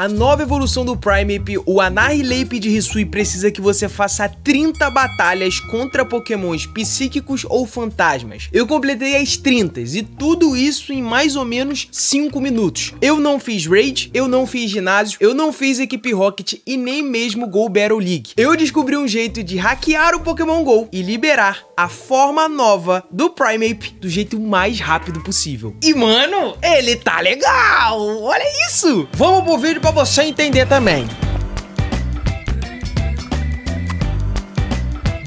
A nova evolução do Primeape, o Annihilape de Risui, precisa que você faça 30 batalhas contra pokémons psíquicos ou fantasmas. Eu completei as 30 e tudo isso em mais ou menos 5 minutos. Eu não fiz raid, eu não fiz ginásio, eu não fiz equipe Rocket e nem mesmo Go Battle League. Eu descobri um jeito de hackear o Pokémon GO e liberar a forma nova do Primeape do jeito mais rápido possível. E mano, ele tá legal! Olha isso! Vamos pro vídeo para você entender também.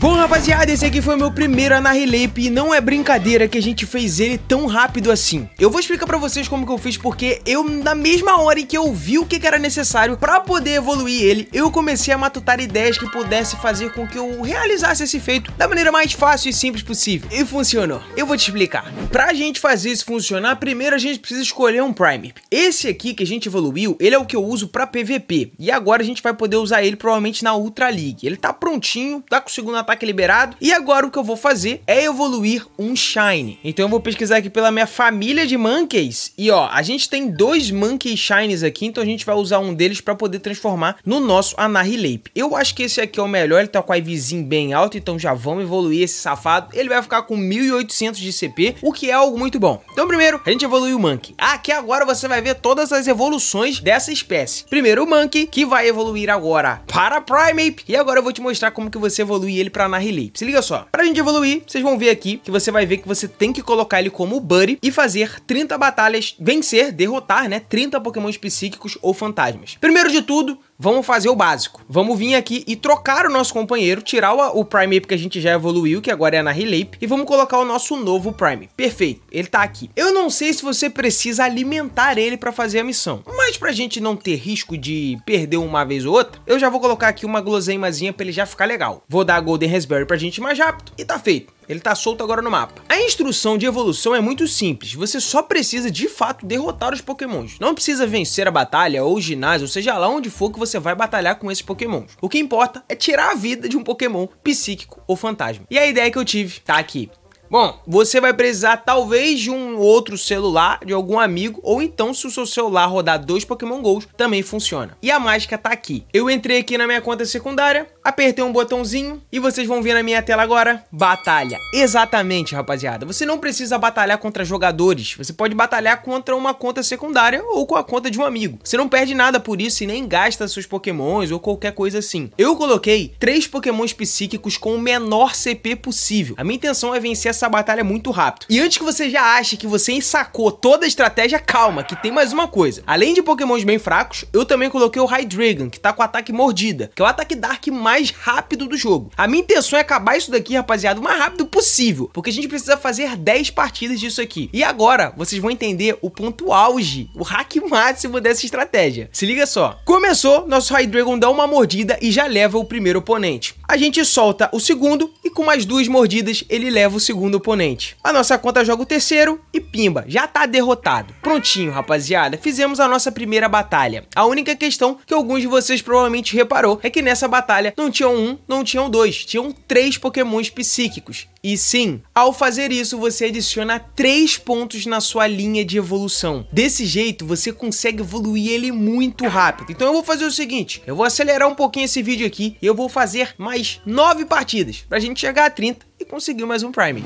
Bom, rapaziada, esse aqui foi o meu primeiro Anarrelep e não é brincadeira que a gente fez ele tão rápido assim. Eu vou explicar pra vocês como que eu fiz, porque eu, na mesma hora em que eu vi o que, que era necessário pra poder evoluir ele, eu comecei a matutar ideias que pudesse fazer com que eu realizasse esse feito da maneira mais fácil e simples possível. E funcionou. Eu vou te explicar. Pra gente fazer isso funcionar, primeiro a gente precisa escolher um Prime. Esse aqui que a gente evoluiu, ele é o que eu uso pra PVP. E agora a gente vai poder usar ele provavelmente na Ultra League. Ele tá prontinho, tá com o segundo ataque ataque liberado. E agora o que eu vou fazer é evoluir um Shine. Então eu vou pesquisar aqui pela minha família de Monkeys. E ó, a gente tem dois Monkey Shines aqui, então a gente vai usar um deles para poder transformar no nosso Annihilape. Eu acho que esse aqui é o melhor, ele tá com a IVzinho bem alto, então já vamos evoluir esse safado. Ele vai ficar com 1800 de CP, o que é algo muito bom. Então primeiro, a gente evolui o Monkey. Ah, aqui agora você vai ver todas as evoluções dessa espécie. Primeiro o Monkey, que vai evoluir agora para Primeape. E agora eu vou te mostrar como que você evolui ele para entrar na relay. Se liga só. Pra gente evoluir, vocês vão ver aqui que você vai ver que você tem que colocar ele como buddy e fazer 30 batalhas, vencer, derrotar, né, 30 pokémons psíquicos ou fantasmas. Primeiro de tudo, vamos fazer o básico. Vamos vir aqui e trocar o nosso companheiro, tirar o, o Ape que a gente já evoluiu, que agora é na Relape, e vamos colocar o nosso novo Prime. Perfeito, ele tá aqui. Eu não sei se você precisa alimentar ele para fazer a missão, mas pra gente não ter risco de perder uma vez ou outra, eu já vou colocar aqui uma gloseimazinha pra ele já ficar legal. Vou dar a Golden Raspberry pra gente mais rápido e tá feito. Ele tá solto agora no mapa. A instrução de evolução é muito simples. Você só precisa, de fato, derrotar os pokémons. Não precisa vencer a batalha ou o ginásio, ou seja lá onde for que você vai batalhar com esses pokémons. O que importa é tirar a vida de um pokémon psíquico ou fantasma. E a ideia que eu tive tá aqui. Bom, você vai precisar talvez de um outro celular, de algum amigo, ou então se o seu celular rodar dois Pokémon Gold, também funciona. E a mágica tá aqui. Eu entrei aqui na minha conta secundária, apertei um botãozinho e vocês vão ver na minha tela agora, batalha. Exatamente, rapaziada. Você não precisa batalhar contra jogadores, você pode batalhar contra uma conta secundária ou com a conta de um amigo. Você não perde nada por isso e nem gasta seus pokémons ou qualquer coisa assim. Eu coloquei três pokémons psíquicos com o menor CP possível. A minha intenção é vencer essa batalha muito rápido. E antes que você já ache que você ensacou toda a estratégia, calma, que tem mais uma coisa. Além de pokémons bem fracos, eu também coloquei o Hydreigon, que tá com ataque mordida, que é o ataque Dark mais mais rápido do jogo. A minha intenção é acabar isso daqui, rapaziada, o mais rápido possível, porque a gente precisa fazer 10 partidas disso aqui. E agora, vocês vão entender o ponto auge, o hack máximo dessa estratégia. Se liga só. Começou, nosso High Dragon dá uma mordida e já leva o primeiro oponente. A gente solta o segundo e com mais duas mordidas ele leva o segundo oponente. A nossa conta joga o terceiro e pimba, já tá derrotado. Prontinho, rapaziada, fizemos a nossa primeira batalha. A única questão que alguns de vocês provavelmente reparou é que nessa batalha não tinham um, não tinham dois, tinham três pokémons psíquicos. E sim, ao fazer isso, você adiciona três pontos na sua linha de evolução. Desse jeito, você consegue evoluir ele muito rápido. Então eu vou fazer o seguinte, eu vou acelerar um pouquinho esse vídeo aqui e eu vou fazer mais nove partidas, pra gente chegar a 30 e conseguir mais um Prime.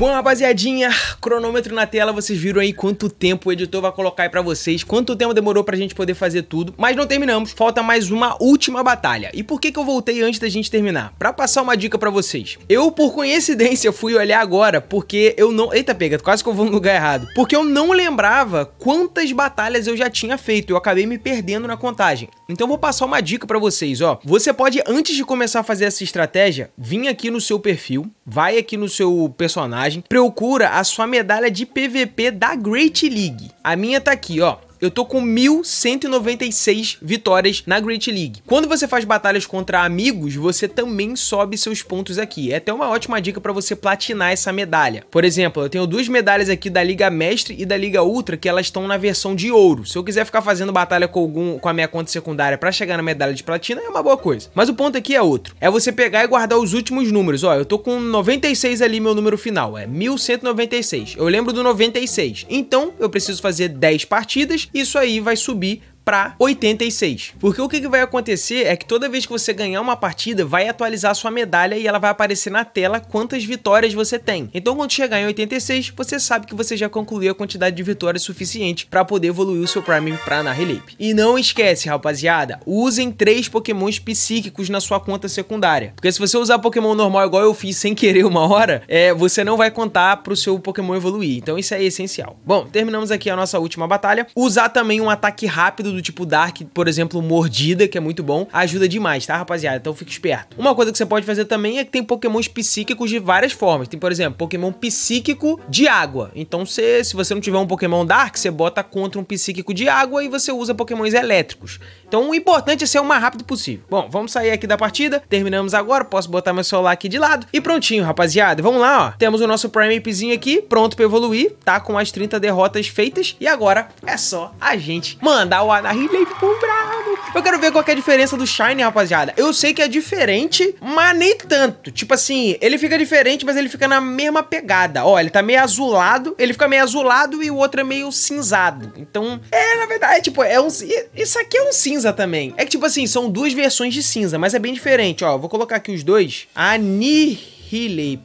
Bom, rapaziadinha, cronômetro na tela, vocês viram aí quanto tempo o editor vai colocar aí pra vocês, quanto tempo demorou pra gente poder fazer tudo, mas não terminamos, falta mais uma última batalha. E por que que eu voltei antes da gente terminar? Pra passar uma dica pra vocês. Eu, por coincidência, fui olhar agora, porque eu não... Eita, pega, quase que eu vou no lugar errado. Porque eu não lembrava quantas batalhas eu já tinha feito, eu acabei me perdendo na contagem. Então eu vou passar uma dica pra vocês, ó. Você pode, antes de começar a fazer essa estratégia, vir aqui no seu perfil, vai aqui no seu personagem, procura a sua medalha de PVP da Great League. A minha tá aqui, ó eu tô com 1.196 vitórias na Great League. Quando você faz batalhas contra amigos, você também sobe seus pontos aqui. É até uma ótima dica para você platinar essa medalha. Por exemplo, eu tenho duas medalhas aqui da Liga Mestre e da Liga Ultra que elas estão na versão de ouro. Se eu quiser ficar fazendo batalha com algum com a minha conta secundária para chegar na medalha de platina, é uma boa coisa. Mas o ponto aqui é outro. É você pegar e guardar os últimos números. Ó, eu tô com 96 ali meu número final, é 1196. Eu lembro do 96. Então, eu preciso fazer 10 partidas isso aí vai subir para 86. Porque o que, que vai acontecer é que toda vez que você ganhar uma partida, vai atualizar sua medalha e ela vai aparecer na tela quantas vitórias você tem. Então, quando chegar em 86, você sabe que você já concluiu a quantidade de vitórias suficiente para poder evoluir o seu Prime para Naheleap. E não esquece, rapaziada, usem três pokémons psíquicos na sua conta secundária. Porque se você usar Pokémon normal igual eu fiz sem querer uma hora, é, você não vai contar pro seu Pokémon evoluir. Então, isso é essencial. Bom, terminamos aqui a nossa última batalha. Usar também um ataque rápido do tipo Dark, por exemplo, Mordida, que é muito bom, ajuda demais, tá, rapaziada? Então fique esperto. Uma coisa que você pode fazer também é que tem pokémons psíquicos de várias formas. Tem, por exemplo, pokémon psíquico de água. Então, você, se você não tiver um pokémon Dark, você bota contra um psíquico de água e você usa pokémons elétricos. Então, o importante é ser o mais rápido possível. Bom, vamos sair aqui da partida. Terminamos agora, posso botar meu celular aqui de lado. E prontinho, rapaziada. Vamos lá, ó. Temos o nosso Primeapezinho aqui, pronto pra evoluir, tá? Com as 30 derrotas feitas. E agora é só a gente mandar o lá na Ridley ficou bravo. Eu quero ver qual que é a diferença do Shine, rapaziada. Eu sei que é diferente, mas nem tanto. Tipo assim, ele fica diferente, mas ele fica na mesma pegada. Ó, ele tá meio azulado, ele fica meio azulado e o outro é meio cinzado. Então, é, na verdade, é, tipo, é um... Isso aqui é um cinza também. É que, tipo assim, são duas versões de cinza, mas é bem diferente, ó. Vou colocar aqui os dois. Anihilate.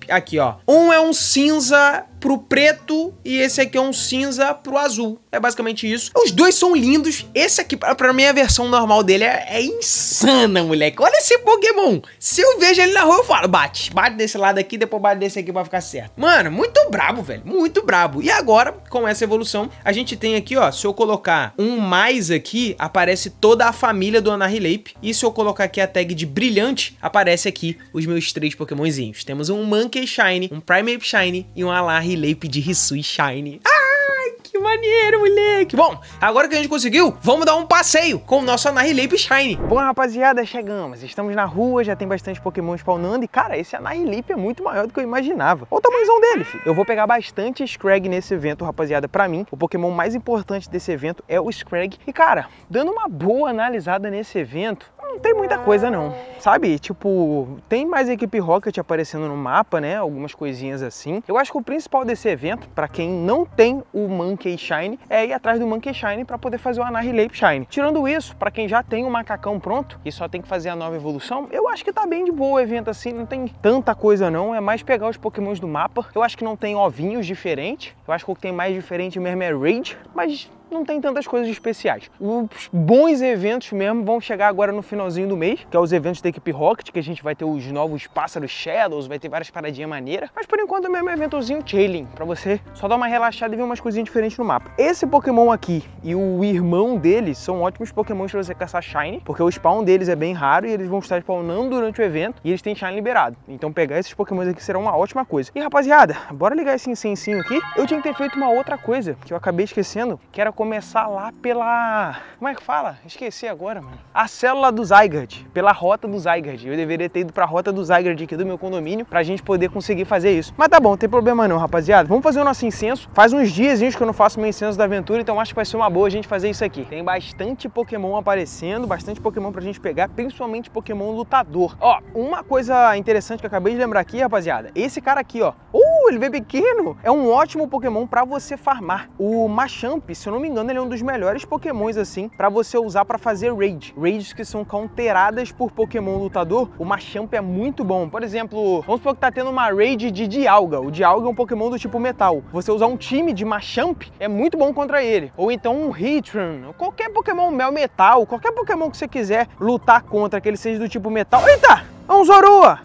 Aqui, ó. Um é um cinza pro preto e esse aqui é um cinza pro azul. É basicamente isso. Os dois são lindos. Esse aqui, pra mim, a versão normal dele é, é insana, moleque. Olha esse Pokémon. Se eu vejo ele na rua, eu falo, bate. Bate desse lado aqui, depois bate desse aqui pra ficar certo. Mano, muito brabo, velho. Muito brabo. E agora, com essa evolução, a gente tem aqui, ó, se eu colocar um mais aqui, aparece toda a família do Anahileip. E se eu colocar aqui a tag de brilhante, aparece aqui os meus três Pokémonzinhos. Temos um Monkey Shine, um Primeape Shine e um Alarri Lei pedir Risui Shine. Ai, que maneiro, moleque. Bom, agora que a gente conseguiu, vamos dar um passeio com o nosso Anarileep Shine. Bom, rapaziada, chegamos. Estamos na rua, já tem bastante Pokémon spawnando. E, cara, esse Anarileep é muito maior do que eu imaginava. Olha o tamanhozão dele, filho. Eu vou pegar bastante Scrag nesse evento, rapaziada. Pra mim, o Pokémon mais importante desse evento é o Scrag. E, cara, dando uma boa analisada nesse evento, não tem muita coisa não, sabe? Tipo, tem mais equipe Rocket aparecendo no mapa, né? Algumas coisinhas assim. Eu acho que o principal desse evento, para quem não tem o Monkey Shine, é ir atrás do Monkey Shine para poder fazer o Anari Leap Shine. Tirando isso, para quem já tem o macacão pronto e só tem que fazer a nova evolução, eu acho que tá bem de boa o evento assim, não tem tanta coisa não, é mais pegar os pokémons do mapa. Eu acho que não tem ovinhos diferentes, eu acho que o que tem mais diferente mesmo é Rage, mas não tem tantas coisas especiais. Os bons eventos mesmo vão chegar agora no finalzinho do mês, que é os eventos da equipe Rocket, que a gente vai ter os novos pássaros Shadows, vai ter várias paradinhas maneiras. Mas por enquanto é mesmo eventozinho chilling, pra você só dar uma relaxada e ver umas coisinhas diferentes no mapa. Esse Pokémon aqui e o irmão dele são ótimos Pokémon pra você caçar Shine, porque o spawn deles é bem raro e eles vão estar spawnando durante o evento e eles têm Shine liberado. Então pegar esses Pokémon aqui será uma ótima coisa. E rapaziada, bora ligar esse incensinho aqui. Eu tinha que ter feito uma outra coisa que eu acabei esquecendo, que era comer começar lá pela. Como é que fala? Esqueci agora, mano. A célula do Zygarde, pela rota do Zygarde. Eu deveria ter ido pra rota do Zygarde aqui do meu condomínio pra gente poder conseguir fazer isso. Mas tá bom, não tem problema não, rapaziada. Vamos fazer o nosso incenso. Faz uns dias que eu não faço meu incenso da aventura, então acho que vai ser uma boa a gente fazer isso aqui. Tem bastante Pokémon aparecendo, bastante Pokémon pra gente pegar, principalmente Pokémon lutador. Ó, uma coisa interessante que eu acabei de lembrar aqui, rapaziada. Esse cara aqui, ó. Uh, ele veio pequeno. É um ótimo Pokémon pra você farmar. O Machamp, se eu não me me engano, ele é um dos melhores pokémons, assim, para você usar para fazer raid. Raids que são counteradas por pokémon lutador, o Machamp é muito bom. Por exemplo, vamos supor que tá tendo uma raid de Dialga. O Dialga é um pokémon do tipo metal. Você usar um time de Machamp é muito bom contra ele. Ou então um Heatran, qualquer pokémon mel metal, qualquer pokémon que você quiser lutar contra, que ele seja do tipo metal. Eita! É um Zorua!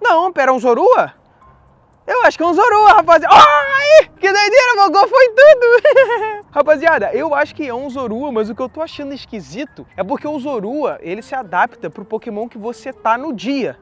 Não, pera, é um Zorua? Eu acho que é um Zorua, rapaziada. Oh! aí, que doideira, Mogol foi tudo! Rapaziada, eu acho que é um Zorua, mas o que eu tô achando esquisito é porque o Zorua, ele se adapta pro Pokémon que você tá no dia.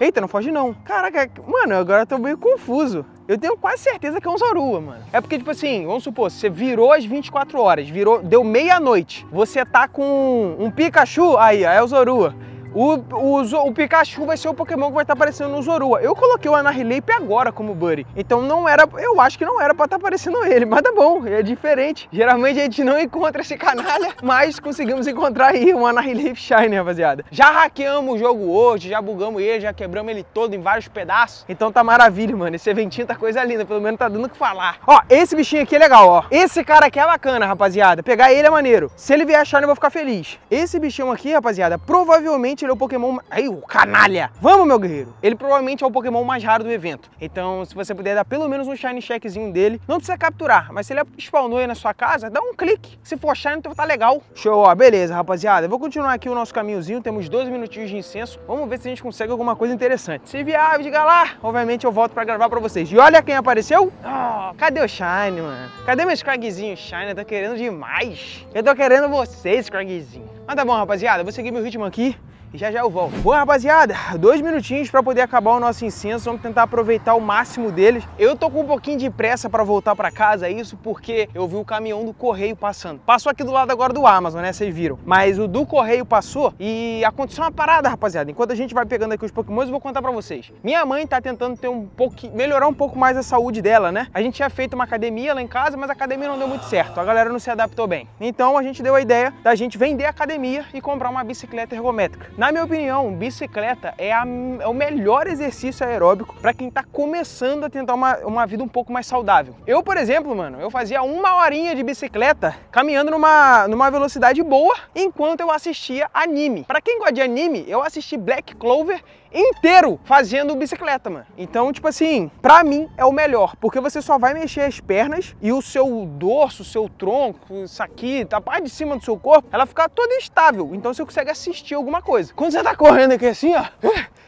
Eita, não foge não. Caraca, mano, agora eu tô meio confuso. Eu tenho quase certeza que é um Zorua, mano. É porque, tipo assim, vamos supor, você virou às 24 horas, virou, deu meia-noite, você tá com um, um Pikachu, aí, aí é o Zorua. O, o, o Pikachu vai ser o Pokémon que vai estar tá aparecendo no Zorua. Eu coloquei o Anarleap agora como Buddy. Então não era. Eu acho que não era para estar tá aparecendo ele, mas tá bom, é diferente. Geralmente a gente não encontra esse canalha, mas conseguimos encontrar aí um Anarleap Shine, rapaziada. Já hackeamos o jogo hoje, já bugamos ele, já quebramos ele todo em vários pedaços. Então tá maravilha, mano. Esse eventinho tá coisa linda, pelo menos tá dando o que falar. Ó, esse bichinho aqui é legal, ó. Esse cara aqui é bacana, rapaziada. Pegar ele é maneiro. Se ele vier Shine, eu vou ficar feliz. Esse bichão aqui, rapaziada, provavelmente ele é o Pokémon. Aí, o canalha! Vamos, meu guerreiro! Ele provavelmente é o Pokémon mais raro do evento. Então, se você puder dar pelo menos um shiny Checkzinho dele, não precisa capturar, mas se ele spawnou aí na sua casa, dá um clique. Se for shiny, então tá legal. Show, ó, beleza, rapaziada. Eu vou continuar aqui o nosso caminhozinho, temos 12 minutinhos de incenso. Vamos ver se a gente consegue alguma coisa interessante. Se viável, diga lá. Obviamente, eu volto pra gravar pra vocês. E olha quem apareceu. Oh, cadê o shiny, mano? Cadê meus Scragzinho Shiny Eu tô querendo demais. Eu tô querendo vocês, Scragzinho. Mas tá bom, rapaziada. Vou seguir meu ritmo aqui e já já eu volto. Bom, rapaziada, dois minutinhos para poder acabar o nosso incenso, vamos tentar aproveitar o máximo deles. Eu tô com um pouquinho de pressa para voltar para casa, é isso porque eu vi o caminhão do correio passando. Passou aqui do lado agora do Amazon, né, vocês viram. Mas o do correio passou e aconteceu uma parada, rapaziada. Enquanto a gente vai pegando aqui os pokémons, eu vou contar para vocês. Minha mãe tá tentando ter um pouco, melhorar um pouco mais a saúde dela, né? A gente tinha feito uma academia lá em casa, mas a academia não deu muito certo. A galera não se adaptou bem. Então a gente deu a ideia da gente vender a academia e comprar uma bicicleta ergométrica. Na minha opinião, bicicleta é, a, é o melhor exercício aeróbico para quem está começando a tentar uma, uma vida um pouco mais saudável. Eu, por exemplo, mano, eu fazia uma horinha de bicicleta caminhando numa, numa velocidade boa enquanto eu assistia anime. Para quem gosta de anime, eu assisti Black Clover inteiro fazendo bicicleta, mano. Então, tipo assim, pra mim é o melhor, porque você só vai mexer as pernas e o seu dorso, o seu tronco, isso aqui, tá a parte de cima do seu corpo, ela fica toda estável. Então você consegue assistir alguma coisa. Quando você tá correndo aqui assim, ó,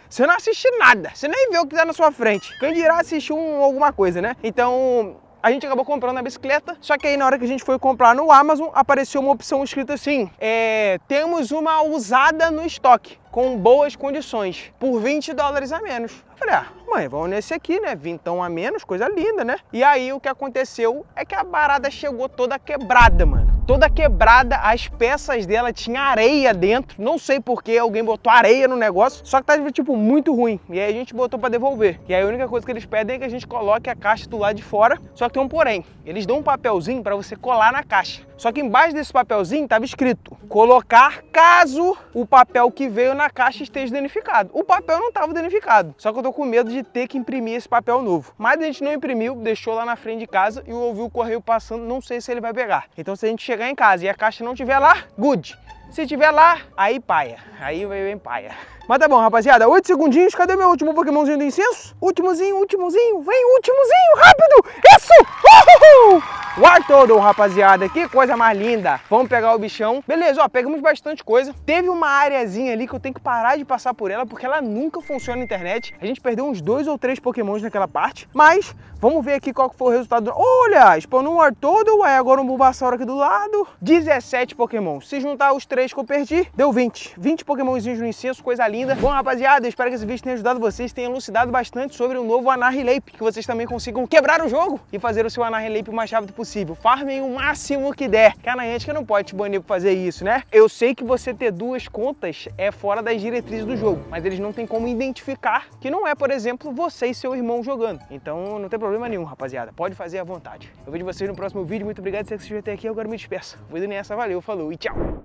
você não assiste nada, você nem vê o que tá na sua frente. Quem dirá assistir um, alguma coisa, né? Então, a gente acabou comprando a bicicleta, só que aí na hora que a gente foi comprar no Amazon, apareceu uma opção escrita assim, é, temos uma usada no estoque, com boas condições, por 20 dólares a menos. Eu falei, ah, mãe, vamos nesse aqui, né, vintão a menos, coisa linda, né? E aí o que aconteceu é que a barada chegou toda quebrada, mano toda quebrada, as peças dela tinha areia dentro. Não sei porque alguém botou areia no negócio, só que tava tá, tipo muito ruim. E aí a gente botou para devolver. E aí a única coisa que eles pedem é que a gente coloque a caixa do lado de fora. Só que tem um porém, eles dão um papelzinho para você colar na caixa. Só que embaixo desse papelzinho tava escrito: colocar caso o papel que veio na caixa esteja danificado. O papel não tava danificado, só que eu tô com medo de ter que imprimir esse papel novo. Mas a gente não imprimiu, deixou lá na frente de casa e eu ouvi o correio passando, não sei se ele vai pegar. Então se a gente chegar chegar em casa e a caixa não tiver lá, good. Se tiver lá, aí paia. Aí vem paia. Mas tá bom, rapaziada. Oito segundinhos. Cadê meu último Pokémonzinho do incenso? Últimozinho, últimozinho. Vem, últimozinho. Rápido. Isso. Uhul. Wartortle, rapaziada, que coisa mais linda. Vamos pegar o bichão. Beleza, ó, pegamos bastante coisa. Teve uma areazinha ali que eu tenho que parar de passar por ela, porque ela nunca funciona na internet. A gente perdeu uns dois ou três pokémons naquela parte. Mas, vamos ver aqui qual que foi o resultado. Olha, spawnou um Wartortle, aí agora um Bulbasaur aqui do lado. 17 pokémons. Se juntar os três que eu perdi, deu 20. 20 pokémonzinhos no incenso, coisa linda ainda. Bom, rapaziada, eu espero que esse vídeo tenha ajudado vocês, tenha elucidado bastante sobre o novo Anarrelape, que vocês também consigam quebrar o jogo e fazer o seu Anarrelape o mais rápido possível. Farmem o máximo que der. a que não pode te banir por fazer isso, né? Eu sei que você ter duas contas é fora das diretrizes do jogo, mas eles não têm como identificar que não é, por exemplo, você e seu irmão jogando. Então não tem problema nenhum, rapaziada. Pode fazer à vontade. Eu vejo vocês no próximo vídeo. Muito obrigado por ter assistiu até aqui. Agora me despeço. Vou indo nessa. Valeu, falou e tchau!